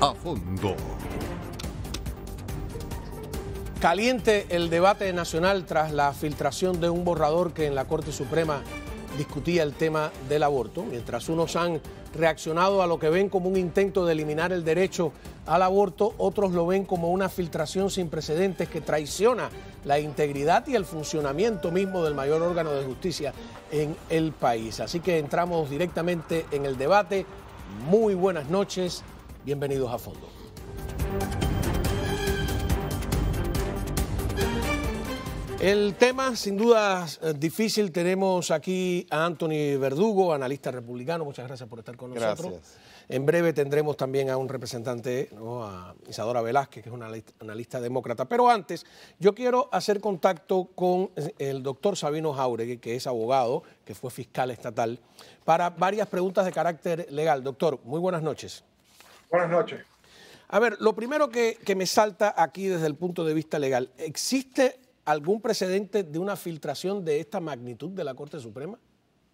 A fondo. Caliente el debate nacional tras la filtración de un borrador que en la Corte Suprema discutía el tema del aborto, mientras unos han reaccionado a lo que ven como un intento de eliminar el derecho al aborto, otros lo ven como una filtración sin precedentes que traiciona la integridad y el funcionamiento mismo del mayor órgano de justicia en el país. Así que entramos directamente en el debate muy buenas noches, bienvenidos a fondo. El tema, sin duda, eh, difícil. Tenemos aquí a Anthony Verdugo, analista republicano. Muchas gracias por estar con gracias. nosotros. En breve tendremos también a un representante, a Isadora Velázquez, que es una analista demócrata. Pero antes, yo quiero hacer contacto con eh, el doctor Sabino Jauregui, que es abogado, que fue fiscal estatal, para varias preguntas de carácter legal. Doctor, muy buenas noches. Buenas noches. A ver, lo primero que me salta aquí desde el punto de vista legal, ¿existe algún precedente de una filtración de esta magnitud de la Corte Suprema?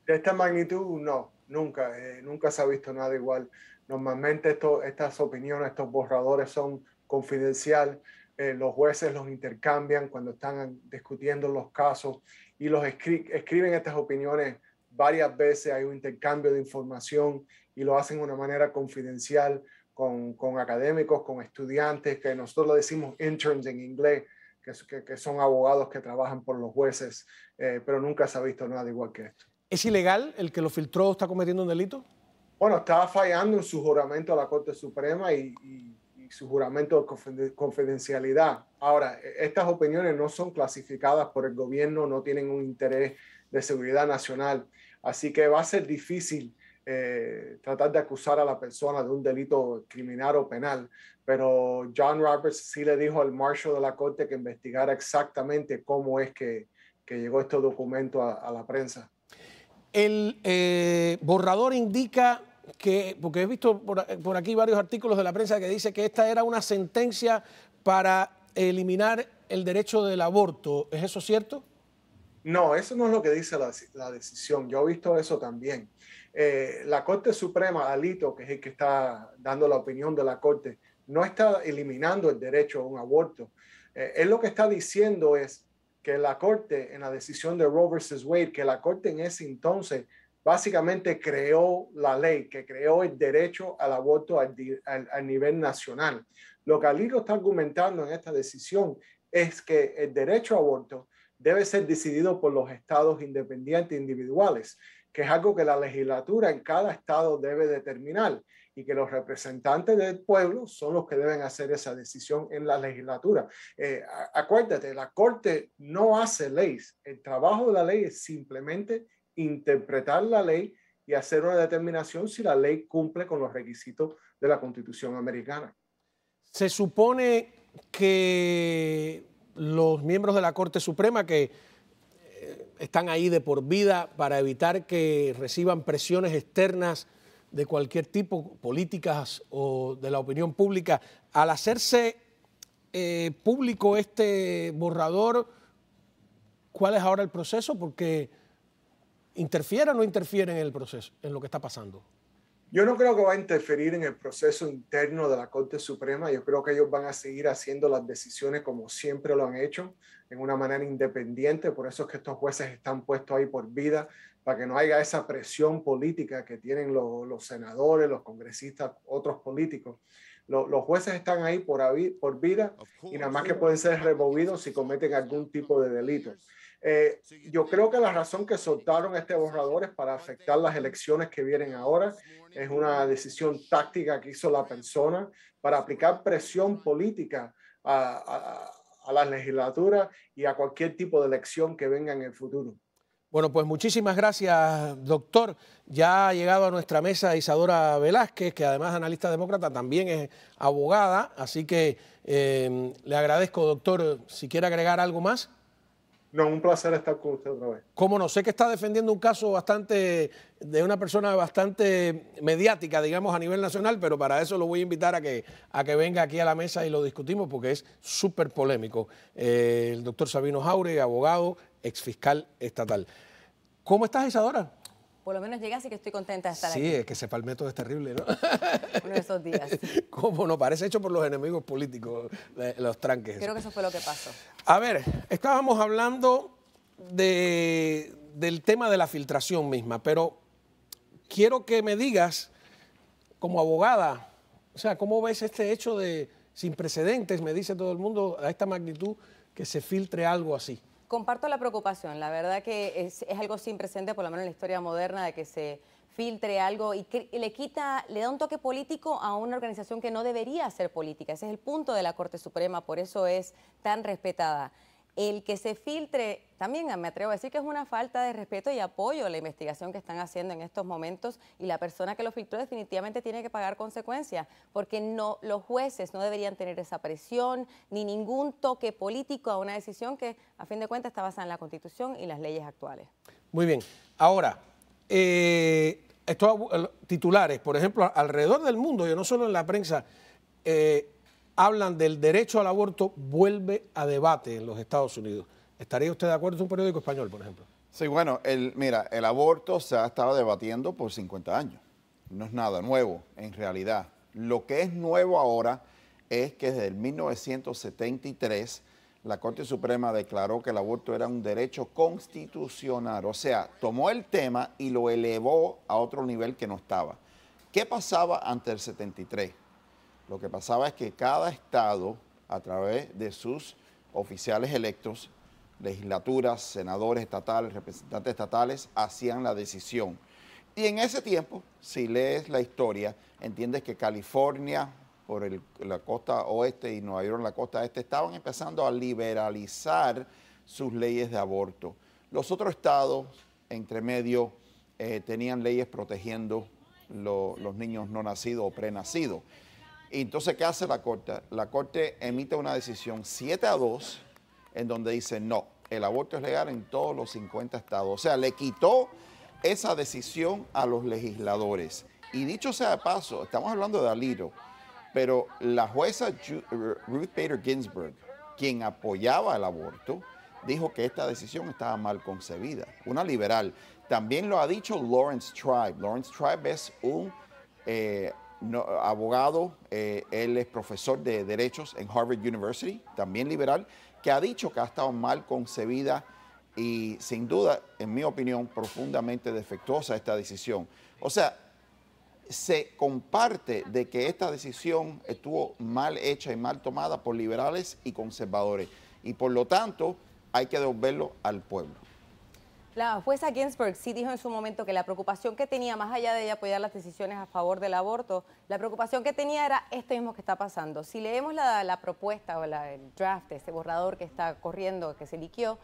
De esta magnitud, no nunca, eh, nunca se ha visto nada igual. Normalmente estas opiniones, estos borradores son confidencial. Eh, los jueces los intercambian cuando están discutiendo los casos y los escriben estas opiniones varias veces. Hay un intercambio de información y lo hacen de una manera confidencial con, académicos, con estudiantes, que nosotros lo decimos interns en inglés, que, son abogados que trabajan por los jueces, eh, pero nunca se ha visto nada igual que esto. ¿Es ilegal el que lo filtró está cometiendo un delito? Bueno, estaba fallando en su juramento a la Corte Suprema y, su juramento de confidencialidad. Ahora, e, estas opiniones no son clasificadas por el gobierno, no tienen un interés de seguridad nacional. Así que va a ser difícil eh, tratar de acusar a la persona de un delito criminal o penal, pero John Roberts sí le dijo al marshal de la corte que investigara exactamente cómo es que, llegó este documento a la prensa. El eh, borrador indica que, porque he visto por, aquí varios artículos de la prensa que dice que esta era una sentencia para eliminar el derecho del aborto. ¿Es eso cierto? No, eso no es lo que dice la, decisión. Yo he visto eso también. Eh, la Corte Suprema, Alito, que es el que está dando la opinión de la Corte, no está eliminando el derecho a un aborto. Eh, él lo que está diciendo es, que la Corte, en la decisión de Roe versus Wade, que la Corte en ese entonces básicamente creó la ley, que creó el derecho al aborto a, nivel nacional. Lo que Alito está argumentando en esta decisión es que el derecho al aborto debe ser decidido por los estados independientes individuales, que es algo que la legislatura en cada estado debe determinar y que los representantes del pueblo son los que deben hacer esa decisión en la legislatura. Eh, acuérdate, la Corte no hace leyes. El trabajo de la ley es simplemente interpretar la ley y hacer una determinación si la ley cumple con los requisitos de la Constitución americana. Se supone que los miembros de la Corte Suprema que eh, están ahí de por vida para evitar que reciban presiones externas de cualquier tipo, políticas o de la opinión pública, al hacerse eh, público este borrador, ¿cuál es ahora el proceso? Porque interfiere o no interfiere en el proceso, en lo que está pasando. Yo no creo que va a interferir en el proceso interno de la Corte Suprema. Yo creo que ellos van a seguir haciendo las decisiones como siempre lo han hecho, en una manera independiente. Por eso es que estos jueces están puestos ahí por vida para que no haya esa presión política que tienen los, senadores, los congresistas, otros políticos. Los, jueces están ahí por, por vida y nada más que pueden ser removidos si cometen algún tipo de delito. Eh, yo creo que la razón que soltaron este borrador es para afectar las elecciones que vienen ahora. Es una decisión táctica que hizo la persona para aplicar presión política a, a, a las legislaturas y a cualquier tipo de elección que venga en el futuro. Bueno, pues muchísimas gracias, doctor. Ya ha llegado a nuestra mesa Isadora Velázquez, que además analista demócrata, también es abogada, así que em, le agradezco, doctor, si quiere agregar algo más. No, un placer estar con usted otra vez. Cómo no, sé que está defendiendo un caso bastante, de una persona bastante mediática, digamos, a nivel nacional, pero para eso lo voy a invitar a que, a que venga aquí a la mesa y lo discutimos porque es súper polémico. Eh, el doctor Sabino Jaure, abogado, exfiscal estatal. ¿Cómo estás, Isadora? Por lo menos llega así que estoy contenta de estar aquí. Sí, es que ese palmeto es terrible, ¿no? Uno de esos días. ¿Cómo no? Parece hecho por los enemigos políticos, los tranques. Creo que eso fue lo que pasó. A ver, estábamos hablando de, del tema de la filtración misma, pero quiero que me digas, como abogada, o sea, ¿cómo ves este hecho de, sin precedentes, me dice todo el mundo, a esta magnitud, que se filtre algo así? Comparto la preocupación, la verdad que es, algo sin presente, por lo menos en la historia moderna, de que se filtre algo y le quita, le da un toque político a una organización que no debería ser política. Ese es el punto de la Corte Suprema, por eso es tan respetada el que se filtre, también me atrevo a decir que es una falta de respeto y apoyo a la investigación que están haciendo en estos momentos y la persona que lo filtró definitivamente tiene que pagar consecuencias, porque no los jueces no deberían tener esa presión ni ningún toque político a una decisión que a fin de cuentas está basada en la Constitución y las leyes actuales. Muy bien. Ahora, eh, estos eh, titulares, por ejemplo, alrededor del mundo, y no solo en la prensa, eh, hablan del derecho al aborto vuelve a debate en los Estados Unidos. ¿Estaría usted de acuerdo? Es un periódico español, por ejemplo. Sí, bueno, el, mira, el aborto se ha estado debatiendo por 50 años. No es nada nuevo, en realidad. Lo que es nuevo ahora es que desde 1973 la Corte Suprema declaró que el aborto era un derecho constitucional. O sea, tomó el tema y lo elevó a otro nivel que no estaba. ¿Qué pasaba ante el 73? Lo que pasaba es que cada estado, a través de sus oficiales electos, legislaturas, senadores estatales, representantes estatales, hacían la decisión. Y en ese tiempo, si lees la historia, entiendes que California, por la costa oeste y Nueva York, la costa este, estaban empezando a liberalizar sus leyes de aborto. Los otros estados, entre medio, eh, tenían leyes protegiendo los niños no nacidos o prenacidos entonces, ¿qué hace la Corte? La Corte emite una decisión 7 a 2 en donde dice no, el aborto es legal en todos los 50 estados. O sea, le quitó esa decisión a los legisladores. Y dicho sea de paso, estamos hablando de Alito, pero la jueza Ruth Bader Ginsburg, quien apoyaba el aborto, dijo que esta decisión estaba mal concebida, una liberal. También lo ha dicho Lawrence Tribe. Lawrence Tribe es un eh, abogado, eh, él es profesor de derechos en Harvard University, también liberal, que ha dicho que ha estado mal concebida y sin duda, en mi opinión, profundamente defectuosa esta decisión. O sea, se comparte de que esta decisión estuvo mal hecha y mal tomada por liberales y conservadores y por lo tanto hay que devolverlo al pueblo. La jueza Ginsburg sí dijo en su momento que la preocupación que tenía, más allá de ella apoyar las decisiones a favor del aborto, la preocupación que tenía era esto mismo que está pasando. Si leemos la, propuesta o el draft, ese borrador que está corriendo, que se liquió,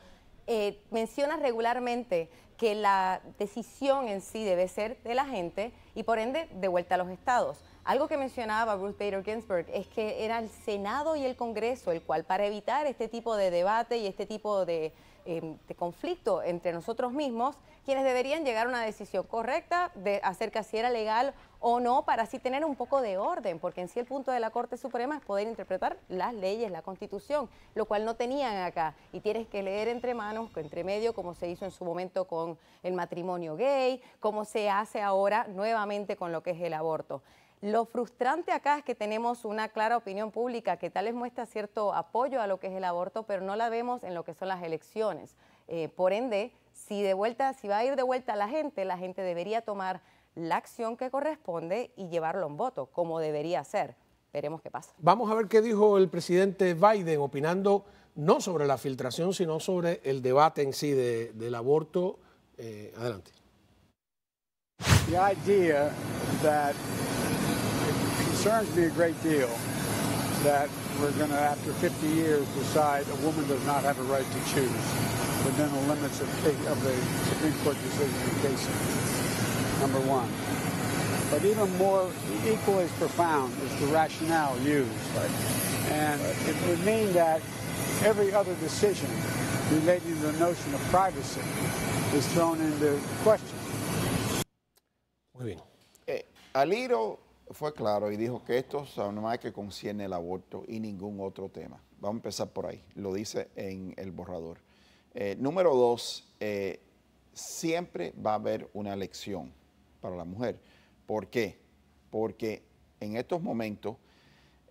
eh, menciona regularmente que la decisión en sí debe ser de la gente y por ende de vuelta a los estados. Algo que mencionaba Bruce Bader Ginsburg es que era el Senado y el Congreso el cual, para evitar este tipo de debate y este tipo de, em, conflicto entre nosotros mismos, quienes deberían llegar a una decisión correcta de acerca si era legal o no, para así tener un poco de orden, porque en sí el punto de la Corte Suprema es poder interpretar las leyes, la Constitución, lo cual no tenían acá. Y tienes que leer entre manos, entre medio, como se hizo en su momento con el matrimonio gay, como se hace ahora nuevamente con lo que es el aborto. Lo frustrante acá es que tenemos una clara opinión pública que tal vez muestra cierto apoyo a lo que es el aborto, pero no la vemos en lo que son las elecciones. Eh, por ende, si de vuelta, si va a ir de vuelta la gente, la gente debería tomar la acción que corresponde y llevarlo en voto, como debería ser. Veremos qué pasa. Vamos a ver qué dijo el presidente Biden opinando no sobre la filtración, sino sobre el debate en sí del aborto. Eh, adelante. idea concerns me a great deal that we're going to, after 50 years, decide a woman does not have a right to choose within the limits of, of the Supreme Court decision in Casey, number one. But even more, equally as profound, is the rationale used. Right. And right. it would mean that every other decision relating to the notion of privacy is thrown into question. Muy bien. Eh, al fue claro y dijo que esto es que concierne el aborto y ningún otro tema. Vamos a empezar por ahí, lo dice en el borrador. Eh, número dos, eh, siempre va a haber una elección para la mujer. ¿Por qué? Porque en estos momentos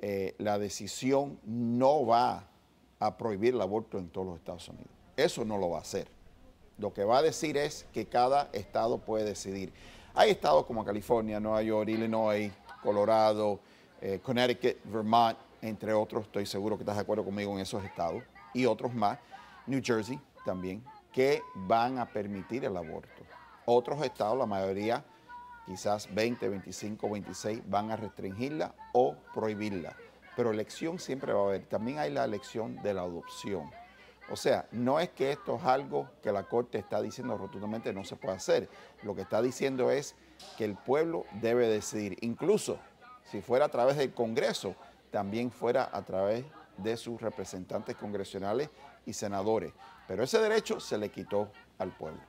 eh, la decisión no va a prohibir el aborto en todos los Estados Unidos. Eso no lo va a hacer. Lo que va a decir es que cada estado puede decidir. Hay estados como California, Nueva York, Illinois, Colorado, eh, Connecticut, Vermont, entre otros, estoy seguro que estás de acuerdo conmigo en esos estados, y otros más, New Jersey también, que van a permitir el aborto. Otros estados, la mayoría, quizás 20, 25, 26, van a restringirla o prohibirla. Pero elección siempre va a haber. También hay la elección de la adopción. O sea, no es que esto es algo que la Corte está diciendo rotundamente no se puede hacer. Lo que está diciendo es que el pueblo debe decidir, incluso si fuera a través del Congreso, también fuera a través de sus representantes congresionales y senadores. Pero ese derecho se le quitó al pueblo.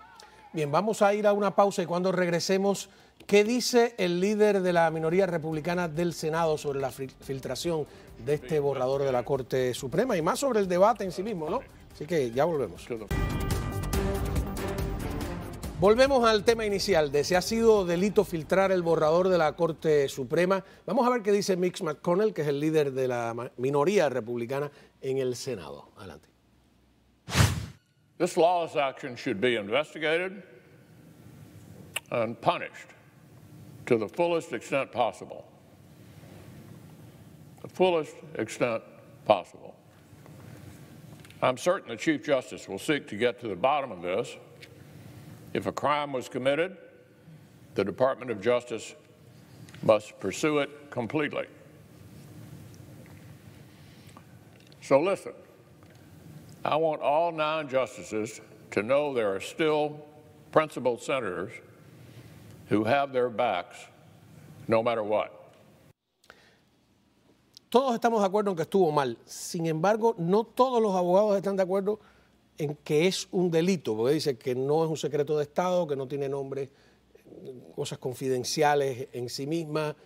Bien, vamos a ir a una pausa y cuando regresemos, ¿qué dice el líder de la minoría republicana del Senado sobre la filtración de este borrador de la Corte Suprema y más sobre el debate en sí mismo, ¿no? Así que ya volvemos. Volvemos al tema inicial de si ha sido delito filtrar el borrador de la Corte Suprema. Vamos a ver qué dice Mitch McConnell, que es el líder de la minoría republicana en el Senado. Adelante. This lawless action should be investigated and punished to the fullest extent possible. The fullest extent possible. I'm certain the Chief Justice will seek to get to the bottom of this. If a crime was committed, the Department of Justice must pursue it completely. So listen, I want all nine justices to know there are still principled senators who have their backs no matter what. Todos estamos de acuerdo en que estuvo mal. Sin embargo, no todos los abogados están de acuerdo en que es un delito, porque dice que no es un secreto de Estado, que no tiene nombre, cosas confidenciales en sí misma.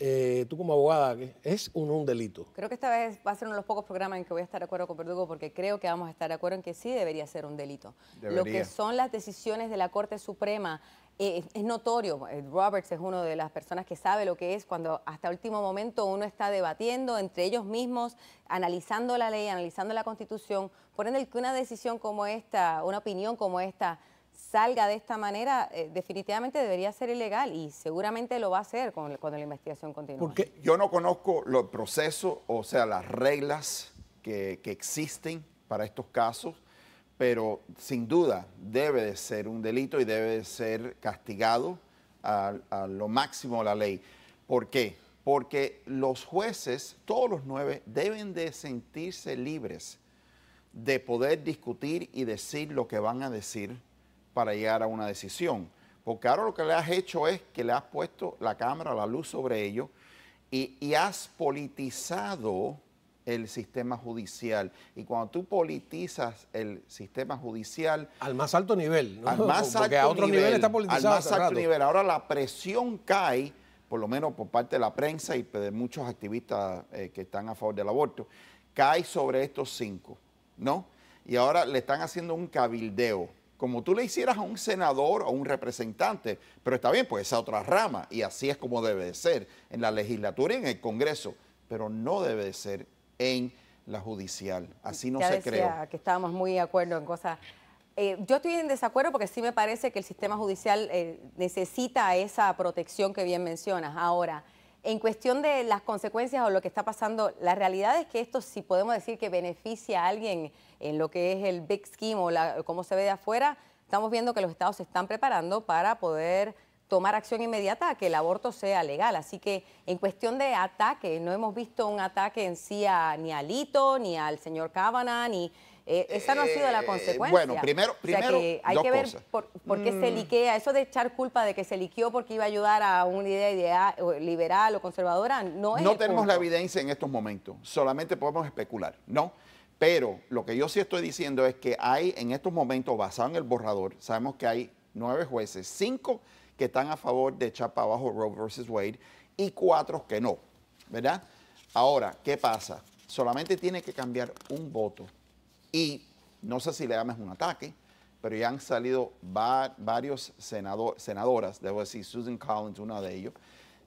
Eh, tú como abogada, ¿es un, delito? Creo que esta vez va a ser uno de los pocos programas en que voy a estar de acuerdo con Perdugo porque creo que vamos a estar de acuerdo en que sí debería ser un delito. Lo que son las decisiones de la Corte Suprema eh, es notorio, eh, Roberts es una de las personas que sabe lo que es cuando hasta último momento uno está debatiendo entre ellos mismos, analizando la ley, analizando la constitución, por ende que una decisión como esta, una opinión como esta salga de esta manera, eh, definitivamente debería ser ilegal y seguramente lo va a hacer con, cuando la investigación continúe. Porque yo no conozco los procesos, o sea, las reglas que existen para estos casos pero sin duda debe de ser un delito y debe de ser castigado a, lo máximo la ley. ¿Por qué? Porque los jueces, todos los nueve, deben de sentirse libres de poder discutir y decir lo que van a decir para llegar a una decisión. Porque ahora lo que le has hecho es que le has puesto la cámara, la luz sobre ello y, y has politizado el sistema judicial. Y cuando tú politizas el sistema judicial... Al más alto nivel. Al más a otro nivel, está politizado. Al más alto nivel. Ahora la presión cae, por lo menos por parte de la prensa y de muchos activistas eh, que están a favor del aborto, cae sobre estos cinco, ¿no? Y ahora le están haciendo un cabildeo. Como tú le hicieras a un senador o a un representante, pero está bien, pues esa otra rama, y así es como debe de ser en la legislatura y en el Congreso, pero no debe de ser en la judicial. Así no se decía que estábamos muy de acuerdo en cosas. Eh, yo estoy en desacuerdo porque sí me parece que el sistema judicial eh, necesita esa protección que bien mencionas. Ahora, en cuestión de las consecuencias o lo que está pasando, la realidad es que esto, si podemos decir que beneficia a alguien en lo que es el big scheme o la, cómo se ve de afuera, estamos viendo que los estados se están preparando para poder tomar acción inmediata a que el aborto sea legal. Así que en cuestión de ataque, no hemos visto un ataque en sí a, ni a Lito, ni al señor Cábana, ni... Eh, esa no ha sido la eh, consecuencia. bueno, primero, primero hay que ver por, qué se mm. liquea. Eso de echar culpa de que se liqueó porque iba a ayudar a una idea, liberal o conservadora no es. No tenemos la evidencia en estos momentos. Solamente podemos especular, ¿no? Pero lo que yo sí estoy diciendo es que hay en estos momentos, basado en el borrador, sabemos que hay nueve jueces, cinco que están a favor de echar para abajo Roe versus Wade y cuatro que no, ¿verdad? Ahora, ¿qué pasa? Solamente tiene que cambiar un voto y no sé si le damos un ataque, pero ya han salido varios senadores, senadoras, debo decir, Susan Collins, una de ellos,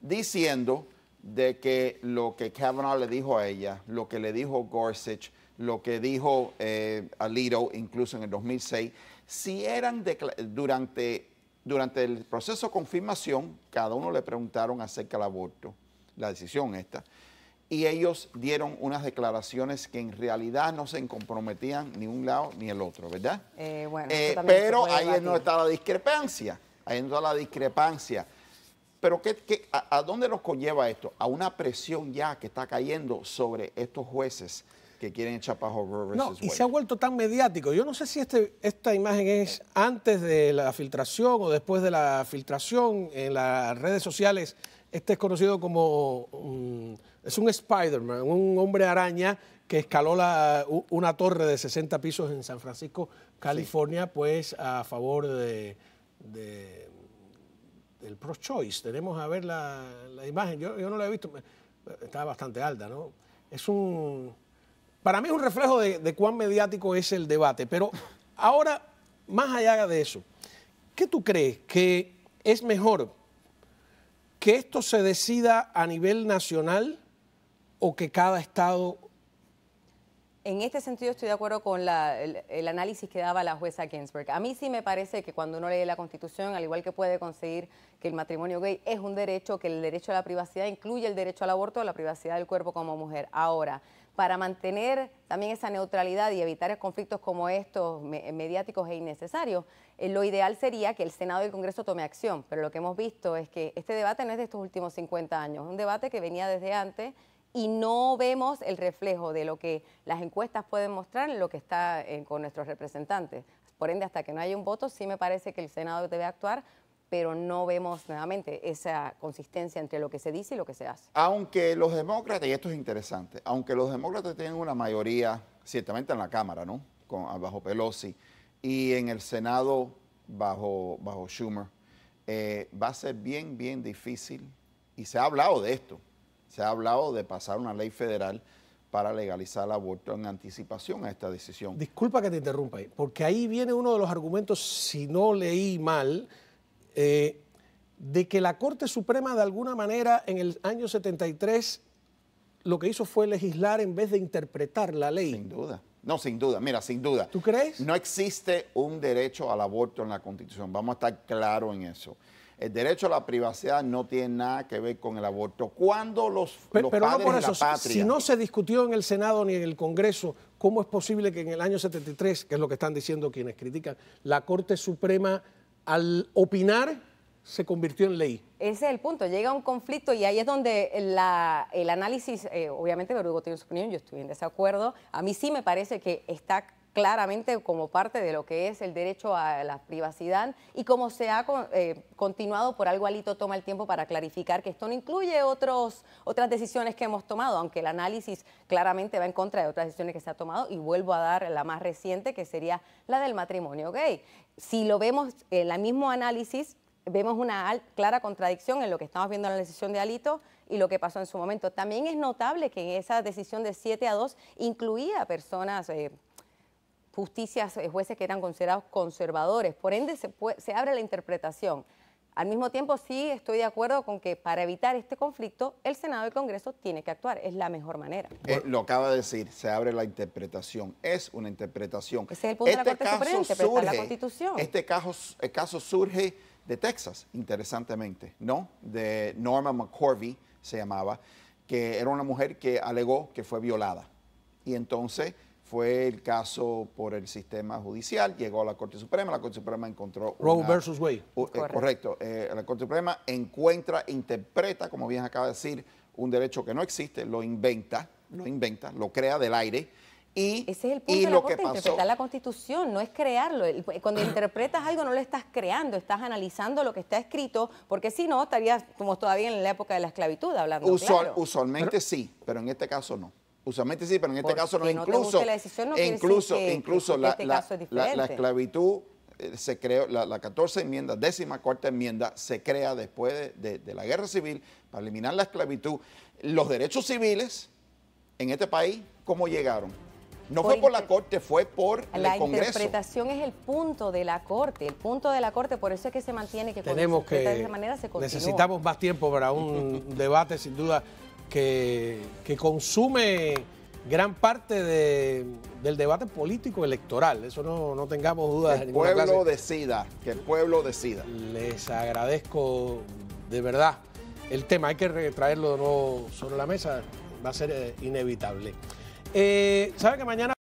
diciendo de que lo que Kavanaugh le dijo a ella, lo que le dijo Gorsuch, lo que dijo eh, Alito incluso en el 2006, si eran durante durante el proceso de confirmación, cada uno le preguntaron acerca del aborto, la decisión esta, y ellos dieron unas declaraciones que en realidad no se comprometían ni un lado ni el otro, ¿verdad? Eh, bueno, eh, pero ahí no donde está la discrepancia, ahí no está la discrepancia. Pero ¿qué, a, a, dónde nos conlleva esto? A una presión ya que está cayendo sobre estos jueces que quieren echar no, Y se ha vuelto tan mediático. Yo no sé si este, esta imagen es antes de la filtración o después de la filtración en las redes sociales. Este es conocido como. es un Spider-Man, un hombre araña que escaló la, una torre de 60 pisos en San Francisco, California, pues a favor de, del pro-choice. Tenemos a ver la, imagen. Yo, yo no la he visto. Está bastante alta, ¿no? Es un para mí es un reflejo de, cuán mediático es el debate, pero ahora, más allá de eso, ¿qué tú crees que es mejor que esto se decida a nivel nacional o que cada estado... En este sentido estoy de acuerdo con el, análisis que daba la jueza Ginsburg. A mí sí me parece que cuando uno lee la Constitución, al igual que puede conseguir que el matrimonio gay es un derecho, que el derecho a la privacidad incluye el derecho al aborto, a la privacidad del cuerpo como mujer. Ahora, para mantener también esa neutralidad y evitar conflictos como estos mediáticos e innecesarios, eh, lo ideal sería que el Senado y el Congreso tome acción, pero lo que hemos visto es que este debate no es de estos últimos 50 años, es un debate que venía desde antes y no vemos el reflejo de lo que las encuestas pueden mostrar en lo que está eh, con nuestros representantes. Por ende, hasta que no haya un voto, sí me parece que el Senado debe actuar pero no vemos nuevamente esa consistencia entre lo que se dice y lo que se hace. Aunque los demócratas, y esto es interesante, aunque los demócratas tienen una mayoría, ciertamente en la Cámara, ¿no? Ah, bajo Pelosi, y en el Senado bajo, bajo Schumer, eh, va a ser bien, bien difícil, y se ha hablado de esto, se ha hablado de pasar una ley federal para legalizar el aborto en anticipación a esta decisión. Disculpa que te interrumpa, porque ahí viene uno de los argumentos, si no leí mal, eh, de que la Corte Suprema de alguna manera en el año 73 lo que hizo fue legislar en vez de interpretar la ley. Sin duda. No, sin duda, mira, sin duda. ¿Tú crees? No existe un derecho al aborto en la Constitución, vamos a estar claros en eso. El derecho a la privacidad no tiene nada que ver con el aborto. Cuando los, padres no Si no se discutió en el Senado ni en el Congreso, ¿cómo es posible que en el año 73, que es lo que están diciendo quienes critican, la Corte Suprema al opinar se convirtió en ley. Ese es el punto, llega un conflicto y ahí es donde el análisis, eh, obviamente Verdugo tiene su opinión, yo estoy en desacuerdo, a mí sí me parece que está claramente como parte de lo que es el derecho a la privacidad y como se ha eh, continuado por algo Alito toma el tiempo para clarificar que esto no incluye otros, otras decisiones que hemos tomado, aunque el análisis claramente va en contra de otras decisiones que se ha tomado y vuelvo a dar la más reciente que sería la del matrimonio gay. Si lo vemos en el mismo análisis, vemos una clara contradicción en lo que estamos viendo en la decisión de Alito y lo que pasó en su momento. También es notable que en esa decisión de 7 a 2 incluía personas eh, justicias, eh, jueces que eran considerados conservadores. Por ende, se, abre la interpretación. Al mismo tiempo, sí estoy de acuerdo con que para evitar este conflicto, el Senado y el Congreso tiene que actuar. Es la mejor manera. Eh, lo acaba de decir, se abre la interpretación. Es una interpretación. Ese este de Este caso, caso surge de Texas, interesantemente, ¿no? De Norma McCorvey, se llamaba, que era una mujer que alegó que fue violada. Y entonces fue el caso por el sistema judicial, llegó a la Corte Suprema, la Corte Suprema encontró... Roe versus Wade. Eh, correcto, eh, la Corte Suprema encuentra, interpreta, como bien acaba de decir, un derecho que no existe, lo inventa, lo inventa, lo crea del aire. Y, Ese es el punto de la lo que interpretar la Constitución, no es crearlo. Cuando interpretas algo no lo estás creando, estás analizando lo que está escrito, porque si no estarías como todavía en la época de la esclavitud hablando. Usual, Usualmente sí, pero en este caso no usualmente sí, pero en este caso no. Incluso, la incluso, incluso la, este esclavitud eh, se creó, la, 14 enmienda, décima cuarta enmienda, se crea después de, la guerra civil para eliminar la esclavitud. Los derechos civiles en este país, ¿cómo llegaron? No fue por la Corte, fue por el Congreso. La interpretación es el punto de la Corte, el punto de la Corte, por eso es que se mantiene que Tenemos que, de esa manera se Necesitamos más tiempo para un debate, sin duda que, consume gran parte del debate político electoral. Eso no, tengamos dudas. Que el pueblo decida, que el pueblo decida. Les agradezco de verdad el tema. Hay que traerlo de nuevo sobre la mesa. Va a ser eh, inevitable. Eh, ¿Sabe que mañana...